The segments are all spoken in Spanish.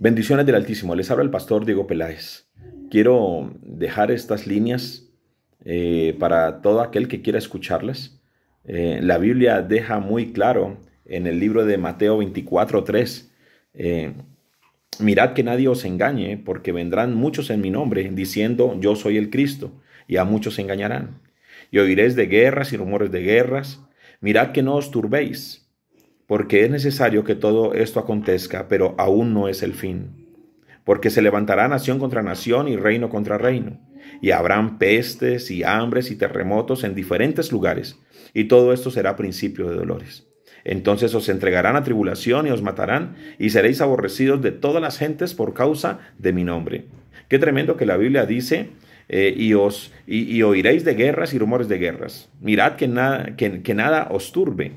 Bendiciones del Altísimo. Les habla el pastor Diego Peláez. Quiero dejar estas líneas eh, para todo aquel que quiera escucharlas. Eh, la Biblia deja muy claro en el libro de Mateo 24, 3. Eh, Mirad que nadie os engañe, porque vendrán muchos en mi nombre, diciendo, yo soy el Cristo, y a muchos se engañarán. Y oiréis de guerras y rumores de guerras. Mirad que no os turbéis, porque es necesario que todo esto acontezca, pero aún no es el fin. Porque se levantará nación contra nación y reino contra reino, y habrán pestes y hambres y terremotos en diferentes lugares, y todo esto será principio de dolores. Entonces os entregarán a tribulación y os matarán, y seréis aborrecidos de todas las gentes por causa de mi nombre. Qué tremendo que la Biblia dice, eh, y, os, oiréis de guerras y rumores de guerras. Mirad que que nada os turbe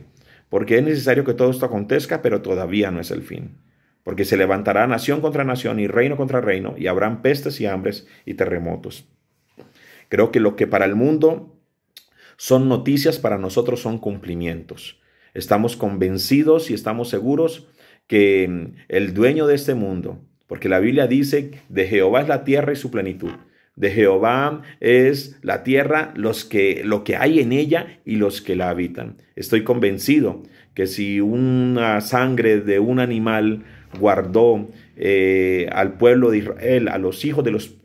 porque es necesario que todo esto acontezca, pero todavía no es el fin. Porque se levantará nación contra nación y reino contra reino, y habrán pestes y hambres y terremotos. Creo que lo que para el mundo son noticias, para nosotros son cumplimientos. Estamos convencidos y estamos seguros que mm, el dueño de este mundo, porque la Biblia dice, de Jehová es la tierra y su plenitud, de Jehová es la tierra, los que, lo que hay en ella y los que la habitan. Estoy convencido que si una sangre de un animal guardó eh, al pueblo de Israel, a los hijos de los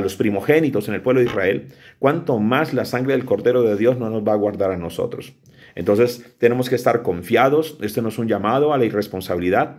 los primogénitos en el pueblo de Israel, cuanto más la sangre del Cordero de Dios no nos va a guardar a nosotros. Entonces tenemos que estar confiados, este no es un llamado a la irresponsabilidad,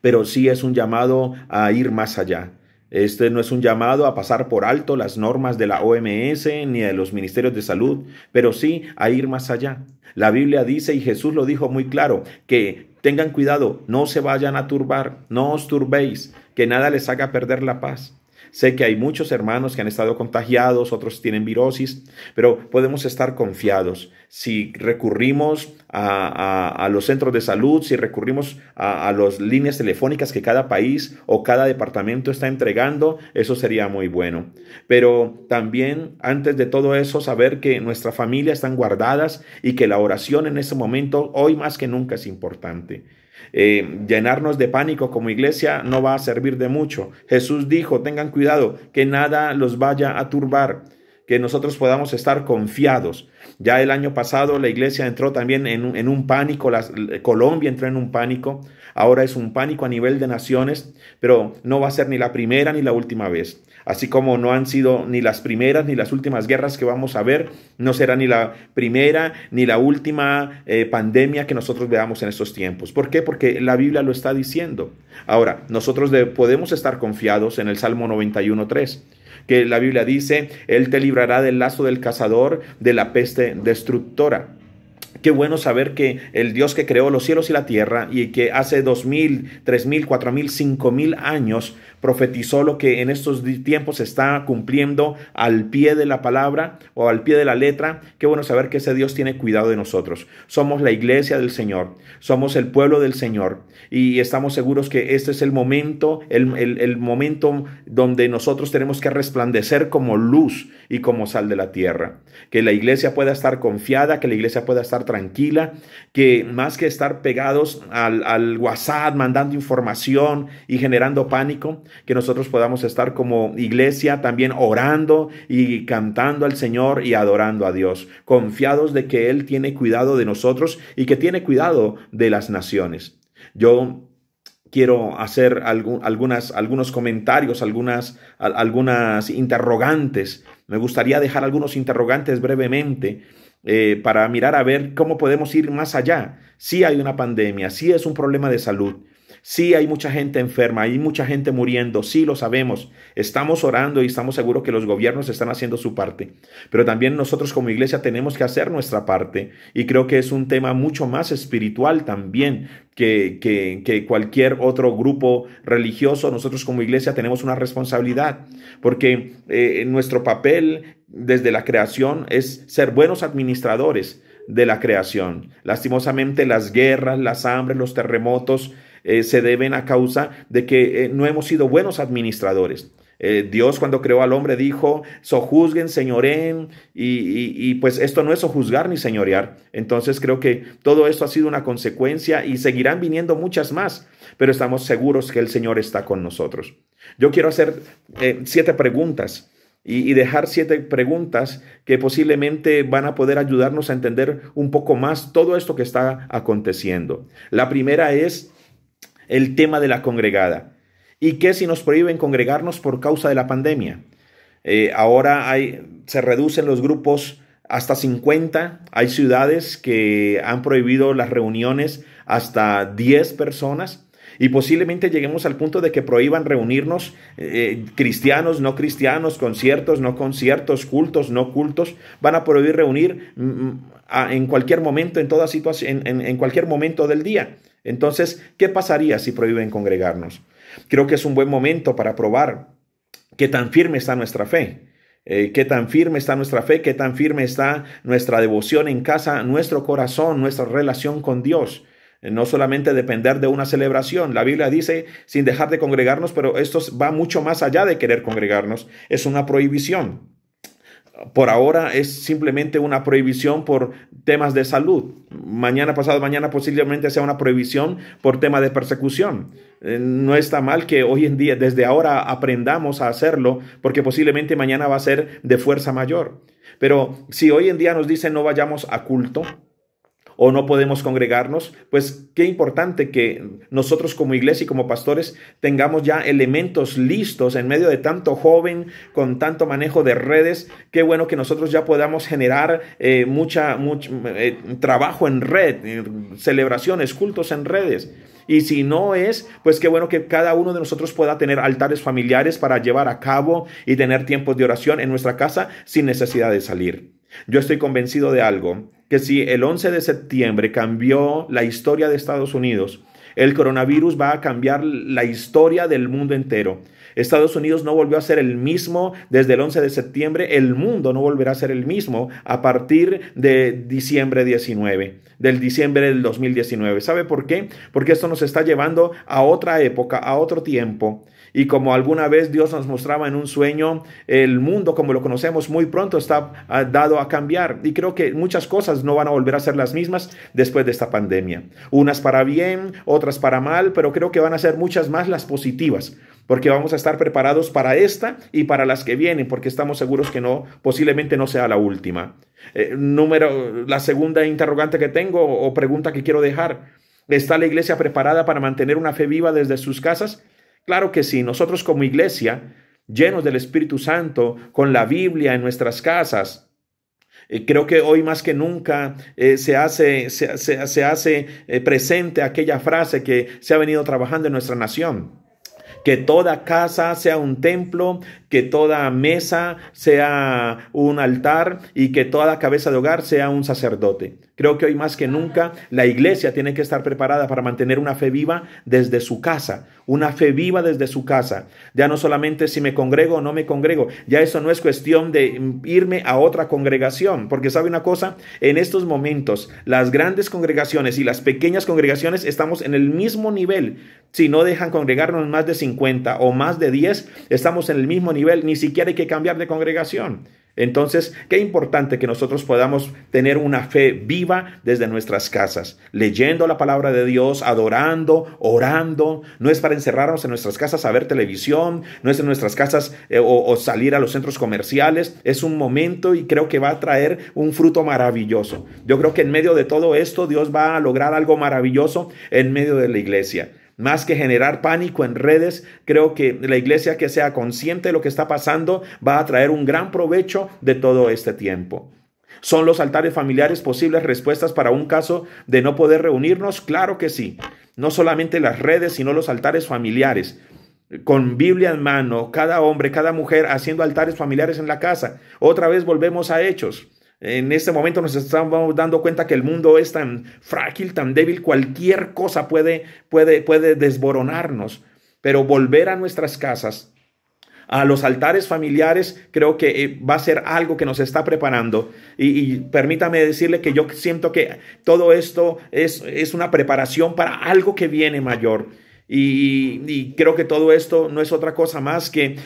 pero sí es un llamado a ir más allá, este no es un llamado a pasar por alto las normas de la OMS ni de los ministerios de salud, pero sí a ir más allá. La Biblia dice, y Jesús lo dijo muy claro, que tengan cuidado, no se vayan a turbar, no os turbéis, que nada les haga perder la paz. Sé que hay muchos hermanos que han estado contagiados, otros tienen virosis, pero podemos estar confiados. Si recurrimos a, los centros de salud, si recurrimos a, las líneas telefónicas que cada país o cada departamento está entregando, eso sería muy bueno. Pero también, antes de todo eso, saber que nuestras familias están guardadas y que la oración en este momento, hoy más que nunca, es importante. Eh, llenarnos de pánico como iglesia no va a servir de mucho. Jesús dijo, tengan cuidado, que nada los vaya a turbar que nosotros podamos estar confiados. Ya el año pasado la iglesia entró también en un, pánico, Colombia entró en un pánico, ahora es un pánico a nivel de naciones, pero no va a ser ni la primera ni la última vez así como no han sido ni las primeras ni las últimas guerras que vamos a ver, no será ni la primera ni la última eh, pandemia que nosotros veamos en estos tiempos. ¿Por qué? Porque la Biblia lo está diciendo. Ahora, nosotros podemos estar confiados en el Salmo 91.3 que la Biblia dice, Él te librará del lazo del cazador, de la peste destructora. Qué bueno saber que el Dios que creó los cielos y la tierra y que hace dos mil, tres mil, cuatro mil, cinco mil años profetizó lo que en estos tiempos se está cumpliendo al pie de la palabra o al pie de la letra. Qué bueno saber que ese Dios tiene cuidado de nosotros. Somos la iglesia del Señor, somos el pueblo del Señor y estamos seguros que este es el momento, el, el momento donde nosotros tenemos que resplandecer como luz y como sal de la tierra. Que la iglesia pueda estar confiada, que la iglesia pueda estar tranquila, que más que estar pegados al, WhatsApp, mandando información y generando pánico, que nosotros podamos estar como iglesia también orando y cantando al Señor y adorando a Dios, confiados de que Él tiene cuidado de nosotros y que tiene cuidado de las naciones. Yo quiero hacer algunas, algunos comentarios, algunas, algunas interrogantes. Me gustaría dejar algunos interrogantes brevemente eh, para mirar a ver cómo podemos ir más allá. Si hay una pandemia, si es un problema de salud, Sí, hay mucha gente enferma, hay mucha gente muriendo, sí lo sabemos. Estamos orando y estamos seguros que los gobiernos están haciendo su parte. Pero también nosotros como iglesia tenemos que hacer nuestra parte. Y creo que es un tema mucho más espiritual también que, cualquier otro grupo religioso. Nosotros como iglesia tenemos una responsabilidad porque eh, nuestro papel desde la creación es ser buenos administradores de la creación. Lastimosamente las guerras, las hambres, los terremotos, eh, se deben a causa de que eh, no hemos sido buenos administradores. Eh, Dios cuando creó al hombre dijo, sojuzguen, señoreen, y, y, pues esto no es sojuzgar ni señorear. Entonces creo que todo esto ha sido una consecuencia y seguirán viniendo muchas más, pero estamos seguros que el Señor está con nosotros. Yo quiero hacer siete preguntas y dejar siete preguntas que posiblemente van a poder ayudarnos a entender un poco más todo esto que está aconteciendo. La primera es, el tema de la congregada. ¿Y qué si nos prohíben congregarnos por causa de la pandemia? Eh, ahora hay, se reducen los grupos hasta 50. Hay ciudades que han prohibido las reuniones hasta 10 personas. Y posiblemente lleguemos al punto de que prohíban reunirnos eh, cristianos, no cristianos, conciertos, no conciertos, cultos, no cultos. Van a prohibir reunir mm, mm, en cualquier momento, en toda situación, en cualquier momento del día. Entonces, ¿qué pasaría si prohíben congregarnos? Creo que es un buen momento para probar qué tan firme está nuestra fe. Eh, qué tan firme está nuestra fe, qué tan firme está nuestra devoción en casa, nuestro corazón, nuestra relación con Dios. Eh, no solamente depender de una celebración. La Biblia dice sin dejar de congregarnos, pero esto va mucho más allá de querer congregarnos. Es una prohibición por ahora es simplemente una prohibición por temas de salud. Mañana, pasado mañana posiblemente sea una prohibición por tema de persecución. Eh, no está mal que hoy en día, desde ahora, aprendamos a hacerlo porque posiblemente mañana va a ser de fuerza mayor. Pero si hoy en día nos dicen no vayamos a culto, o no podemos congregarnos, pues qué importante que nosotros como iglesia y como pastores tengamos ya elementos listos en medio de tanto joven, con tanto manejo de redes, qué bueno que nosotros ya podamos generar eh, mucha, mucho eh, trabajo en red, eh, celebraciones, cultos en redes. Y si no es, pues qué bueno que cada uno de nosotros pueda tener altares familiares para llevar a cabo y tener tiempos de oración en nuestra casa sin necesidad de salir. Yo estoy convencido de algo, que si el 11 de septiembre cambió la historia de Estados Unidos, el coronavirus va a cambiar la historia del mundo entero. Estados Unidos no volvió a ser el mismo desde el 11 de septiembre, el mundo no volverá a ser el mismo a partir de diciembre 19, del diciembre del 2019. ¿Sabe por qué? Porque esto nos está llevando a otra época, a otro tiempo. Y como alguna vez Dios nos mostraba en un sueño, el mundo como lo conocemos muy pronto está ah, dado a cambiar. Y creo que muchas cosas no van a volver a ser las mismas después de esta pandemia. Unas para bien, otras para mal, pero creo que van a ser muchas más las positivas porque vamos a estar preparados para esta y para las que vienen, porque estamos seguros que no, posiblemente no sea la última. Eh, número, la segunda interrogante que tengo o pregunta que quiero dejar, ¿está la iglesia preparada para mantener una fe viva desde sus casas? Claro que sí, nosotros como iglesia, llenos del Espíritu Santo, con la Biblia en nuestras casas, eh, Creo que hoy más que nunca eh, se hace, eh, presente aquella frase que se ha venido trabajando en nuestra nación. Que toda casa sea un templo, que toda mesa sea un altar y que toda cabeza de hogar sea un sacerdote. Creo que hoy más que nunca la iglesia tiene que estar preparada para mantener una fe viva desde su casa, una fe viva desde su casa. Ya no solamente si me congrego o no me congrego, ya eso no es cuestión de irme a otra congregación, porque sabe una cosa, en estos momentos las grandes congregaciones y las pequeñas congregaciones estamos en el mismo nivel. Si no dejan congregarnos más de 50 o más de 10, estamos en el mismo nivel, ni siquiera hay que cambiar de congregación. Entonces, qué importante que nosotros podamos tener una fe viva desde nuestras casas, leyendo la palabra de Dios, adorando, orando. No es para encerrarnos en nuestras casas a ver televisión, no es en nuestras casas eh, o, salir a los centros comerciales. Es un momento y creo que va a traer un fruto maravilloso. Yo creo que en medio de todo esto Dios va a lograr algo maravilloso en medio de la iglesia. Más que generar pánico en redes, creo que la iglesia que sea consciente de lo que está pasando va a traer un gran provecho de todo este tiempo. ¿Son los altares familiares posibles respuestas para un caso de no poder reunirnos? Claro que sí. No solamente las redes, sino los altares familiares con Biblia en mano, cada hombre, cada mujer haciendo altares familiares en la casa. Otra vez volvemos a hechos. En este momento nos estamos dando cuenta que el mundo es tan frágil, tan débil, cualquier cosa puede, puede, puede desboronarnos. Pero volver a nuestras casas, a los altares familiares, creo que eh, va a ser algo que nos está preparando. Y, permítame decirle que yo siento que todo esto es una preparación para algo que viene mayor. Y, creo que todo esto no es otra cosa más que,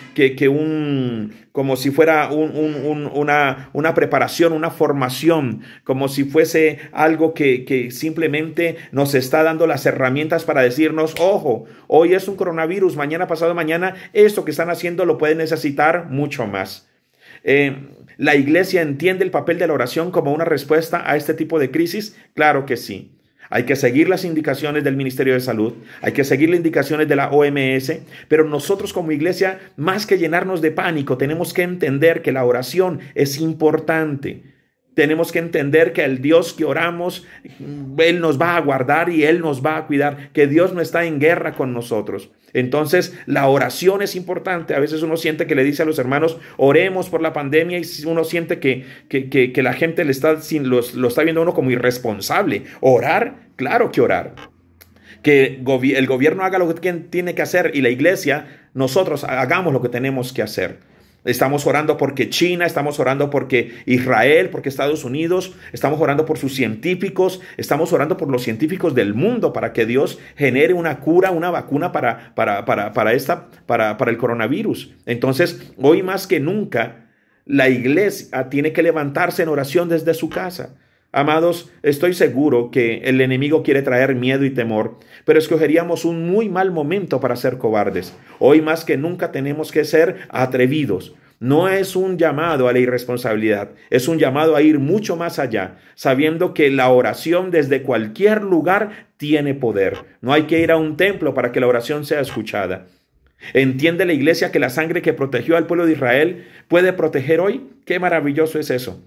un, como si fuera una, preparación, una formación, como si fuese algo que, simplemente nos está dando las herramientas para decirnos, ojo, hoy es un coronavirus, mañana, pasado mañana, esto que están haciendo lo pueden necesitar mucho más. Eh, ¿La iglesia entiende el papel de la oración como una respuesta a este tipo de crisis? Claro que sí hay que seguir las indicaciones del Ministerio de Salud, hay que seguir las indicaciones de la OMS, pero nosotros como iglesia, más que llenarnos de pánico, tenemos que entender que la oración es importante tenemos que entender que el Dios que oramos, Él nos va a guardar y Él nos va a cuidar, que Dios no está en guerra con nosotros. Entonces, la oración es importante. A veces uno siente que le dice a los hermanos, oremos por la pandemia y uno siente que, que, la gente le está, sin, lo, está viendo uno como irresponsable. Orar, claro que orar. Que el gobierno haga lo que tiene que hacer y la iglesia, nosotros hagamos lo que tenemos que hacer. Estamos orando porque China, estamos orando porque Israel, porque Estados Unidos, estamos orando por sus científicos, estamos orando por los científicos del mundo para que Dios genere una cura, una vacuna para, para, para, para esta, para, para el coronavirus. Entonces, hoy más que nunca, la iglesia tiene que levantarse en oración desde su casa. Amados, estoy seguro que el enemigo quiere traer miedo y temor, pero escogeríamos un muy mal momento para ser cobardes. Hoy más que nunca tenemos que ser atrevidos. No es un llamado a la irresponsabilidad, es un llamado a ir mucho más allá, sabiendo que la oración desde cualquier lugar tiene poder. No hay que ir a un templo para que la oración sea escuchada. ¿Entiende la iglesia que la sangre que protegió al pueblo de Israel puede proteger hoy? Qué maravilloso es eso.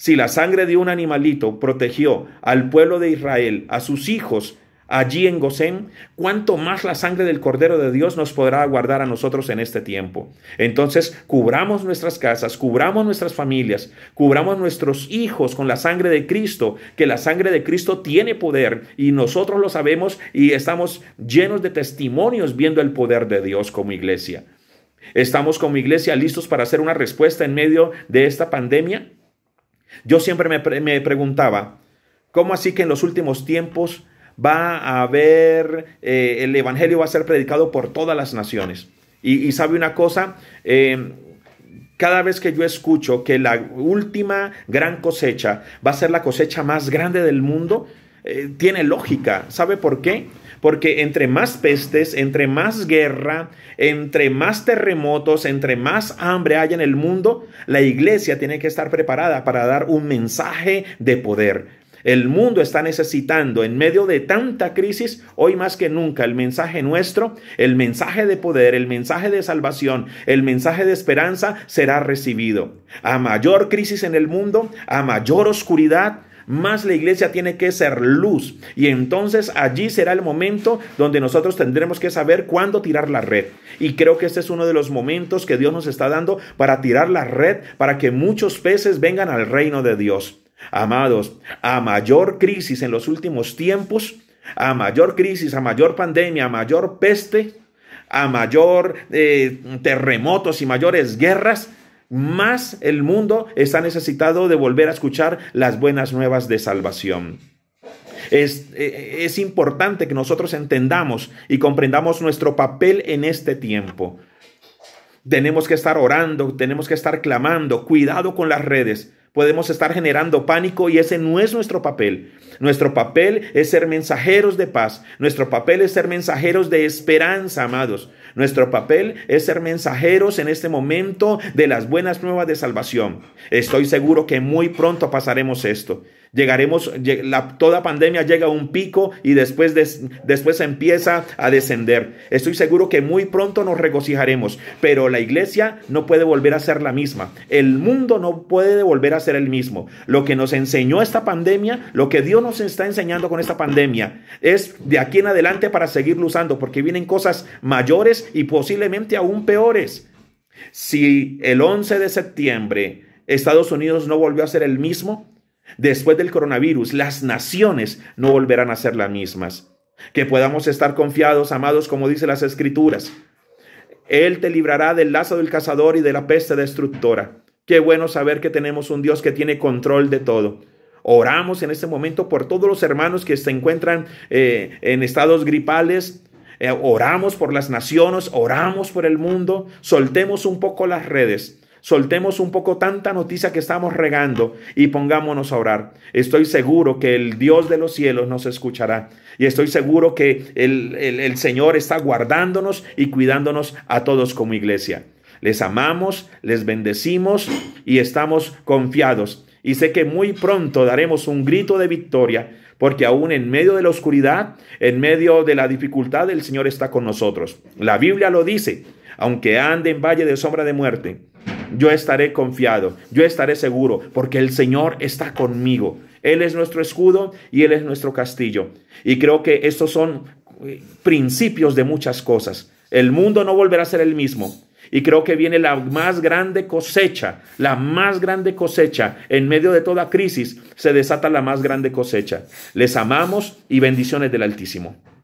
Si la sangre de un animalito protegió al pueblo de Israel, a sus hijos, allí en Gosén, cuánto más la sangre del Cordero de Dios nos podrá guardar a nosotros en este tiempo. Entonces, cubramos nuestras casas, cubramos nuestras familias, cubramos nuestros hijos con la sangre de Cristo, que la sangre de Cristo tiene poder y nosotros lo sabemos y estamos llenos de testimonios viendo el poder de Dios como iglesia. ¿Estamos como iglesia listos para hacer una respuesta en medio de esta pandemia? Yo siempre me, me preguntaba, ¿cómo así que en los últimos tiempos va a haber, eh, el Evangelio va a ser predicado por todas las naciones? Y, sabe una cosa, eh, cada vez que yo escucho que la última gran cosecha va a ser la cosecha más grande del mundo, eh, tiene lógica. ¿Sabe por qué? Porque entre más pestes, entre más guerra, entre más terremotos, entre más hambre haya en el mundo, la iglesia tiene que estar preparada para dar un mensaje de poder. El mundo está necesitando, en medio de tanta crisis, hoy más que nunca, el mensaje nuestro, el mensaje de poder, el mensaje de salvación, el mensaje de esperanza será recibido. A mayor crisis en el mundo, a mayor oscuridad, más la iglesia tiene que ser luz. Y entonces allí será el momento donde nosotros tendremos que saber cuándo tirar la red. Y creo que este es uno de los momentos que Dios nos está dando para tirar la red, para que muchos peces vengan al reino de Dios. Amados, a mayor crisis en los últimos tiempos, a mayor crisis, a mayor pandemia, a mayor peste, a mayor eh, terremotos y mayores guerras, más el mundo está necesitado de volver a escuchar las buenas nuevas de salvación. E, e, es, importante que nosotros entendamos y comprendamos nuestro papel en este tiempo. Tenemos que estar orando, tenemos que estar clamando, cuidado con las redes. Podemos estar generando pánico y ese no es nuestro papel. Nuestro papel es ser mensajeros de paz. Nuestro papel es ser mensajeros de esperanza, amados. Nuestro papel es ser mensajeros en este momento de las buenas nuevas de salvación. Estoy seguro que muy pronto pasaremos esto. Llegaremos, la, toda pandemia llega a un pico y después, después empieza a descender. Estoy seguro que muy pronto nos regocijaremos, pero la iglesia no puede volver a ser la misma. El mundo no puede volver a ser el mismo. Lo que nos enseñó esta pandemia, lo que Dios nos está enseñando con esta pandemia, es de aquí en adelante para seguirlo usando, porque vienen cosas mayores y posiblemente aún peores. Si el 11 de septiembre Estados Unidos no volvió a ser el mismo, Después del coronavirus, las naciones no volverán a ser las mismas. Que podamos estar confiados, amados, como dice las escrituras. Él te librará del lazo del cazador y de la peste destructora. Qué bueno saber que tenemos un Dios que tiene control de todo. Oramos en este momento por todos los hermanos que se encuentran eh, en estados gripales. Eh, oramos por las naciones, oramos por el mundo. Soltemos un poco las redes soltemos un poco tanta noticia que estamos regando y pongámonos a orar. Estoy seguro que el Dios de los cielos nos escuchará y estoy seguro que el, Señor está guardándonos y cuidándonos a todos como iglesia. Les amamos, les bendecimos y estamos confiados. Y sé que muy pronto daremos un grito de victoria, porque aún en medio de la oscuridad, en medio de la dificultad, el Señor está con nosotros. La Biblia lo dice, aunque ande en valle de sombra de muerte, yo estaré confiado, yo estaré seguro, porque el Señor está conmigo. Él es nuestro escudo y Él es nuestro castillo. Y creo que estos son eh, principios de muchas cosas. El mundo no volverá a ser el mismo. Y creo que viene la más grande cosecha, la más grande cosecha. En medio de toda crisis se desata la más grande cosecha. Les amamos y bendiciones del Altísimo.